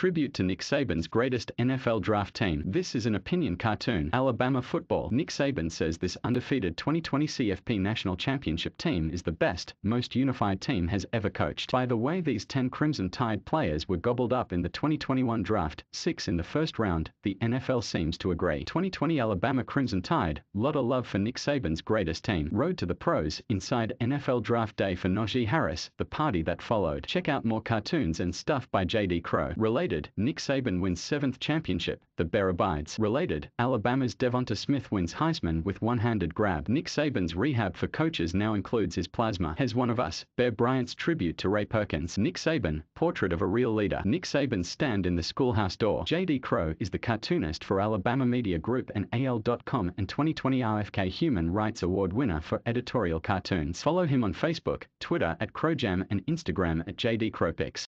tribute to Nick Saban's greatest NFL draft team. This is an opinion cartoon. Alabama football. Nick Saban says this undefeated 2020 CFP National Championship team is the best, most unified team has ever coached. By the way, these 10 Crimson Tide players were gobbled up in the 2021 draft, six in the first round, the NFL seems to agree. 2020 Alabama Crimson Tide, lot of love for Nick Saban's greatest team. Road to the pros, inside NFL draft day for Najee Harris, the party that followed. Check out more cartoons and stuff by J.D. Crowe. Related related, Nick Saban wins seventh championship. The Bear abides. related, Alabama's Devonta Smith wins Heisman with one-handed grab. Nick Saban's rehab for coaches now includes his plasma. Has one of us, Bear Bryant's tribute to Ray Perkins. Nick Saban, portrait of a real leader. Nick Saban's stand in the schoolhouse door. J.D. Crow is the cartoonist for Alabama Media Group and AL.com and 2020 RFK Human Rights Award winner for editorial cartoons. Follow him on Facebook, Twitter at Crowjam and Instagram at JD